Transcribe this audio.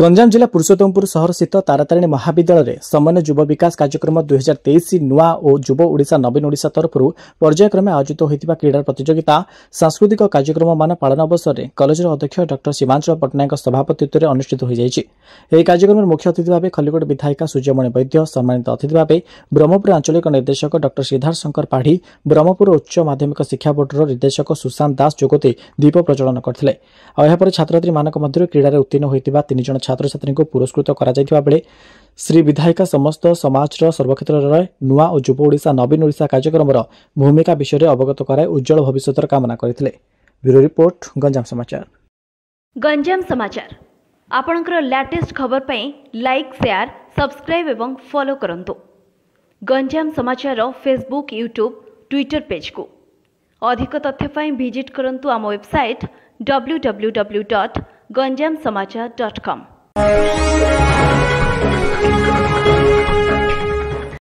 ଗଞ୍ଜାମ ଜିଲ୍ଲା ପୁରୁଷୋତ୍ତମପୁର ସହରସ୍ଥିତ ତାରାତାରିଣୀ ମହାବିଦ୍ୟାଳୟରେ ସମନ୍ୱୟ ଯୁବ ବିକାଶ କାର୍ଯ୍ୟକ୍ରମ ଦୁଇହଜାର ତେଇଶ ନୂଆ ଓ ଯୁବ ଓଡ଼ିଶା ନବୀନ ଓଡ଼ିଶା ତରଫରୁ ପର୍ଯ୍ୟାୟକ୍ରମେ ଆୟୋଜିତ ହୋଇଥିବା କ୍ରୀଡ଼ା ପ୍ରତିଯୋଗିତା ସାଂସ୍କୃତିକ କାର୍ଯ୍ୟକ୍ରମମାନ ପାଳନ ଅବସରରେ କଲେଜର ଅଧ୍ୟକ୍ଷ ଡକ୍ଟର ସୀମାଞ୍ଚଳ ପଟ୍ଟନାୟକଙ୍କ ସଭାପତିତ୍ୱରେ ଅନୁଷ୍ଠିତ ହୋଇଯାଇଛି ଏହି କାର୍ଯ୍ୟକ୍ରମରେ ମୁଖ୍ୟ ଅତିଥି ଭାବେ ଖଲିଗଡ଼ ବିଧାୟିକା ସୂର୍ଯ୍ୟମଣି ବୈଦ୍ୟ ସମ୍ମାନିତ ଅତିଥି ଭାବେ ବ୍ରହ୍ମପୁର ଆଞ୍ଚଳିକ ନିର୍ଦ୍ଦେଶକ ଡକ୍ଟର ଶ୍ରୀଧର ଶଙ୍କର ପାଢ଼ୀ ବ୍ରହ୍ମପୁର ଉଚ୍ଚ ମାଧ୍ୟମିକ ଶିକ୍ଷା ବୋର୍ଡର ନିର୍ଦ୍ଦେଶକ ସୁଶାନ୍ତ ଦାସ ଯୋଗଦେଇ ଦୀପ ପ୍ରଜ୍ୱଳନ କରିଥିଲେ ଆଉ ଏହାପରେ ଛାତ୍ରଛାତ୍ରୀମାନଙ୍କ ମଧ୍ୟରେ କ୍ରୀଡ଼ାରେ ଉତ୍ତୀର୍ଣ୍ଣ ହୋଇଥିବା ତିନି জন ছাত্রছাত্রী পুরস্কৃত করা শ্রী বিধায়িকা সমস্ত সমাজর সর্বক্ষেত্রের নূয়া ও যুব ওড়শা নবীন ওড়শা কার্যক্রমর ভূমিকা বিষয়ে অবগত করায় উজ্জ্বল ভবিষ্যতর কামনা করে ব্যুরো রিপোর্ট গঞ্জাম সমাচার গঞ্জাম সমাচার ଆପଣଙ୍କର ଲାଟେଷ୍ଟ ଖବର ପାଇଁ ଲାଇକ୍ ସେୟାର ସବସ୍କ୍ରାଇବ୍ ଏବଂ ଫଲୋ କରନ୍ତୁ ଗଞ୍ଜାମ ସମାଚାରର ଫେସବୁକ୍ ୟୁଟ୍ୟୁବ୍ ଟ୍ୱିଟର ପେଜ୍କୁ ଅଧିକ ତଥ୍ୟ ପାଇଁ ଭିଜିଟ୍ କରନ୍ତୁ ଆମ website W W W dot Ganjam Samachar dot com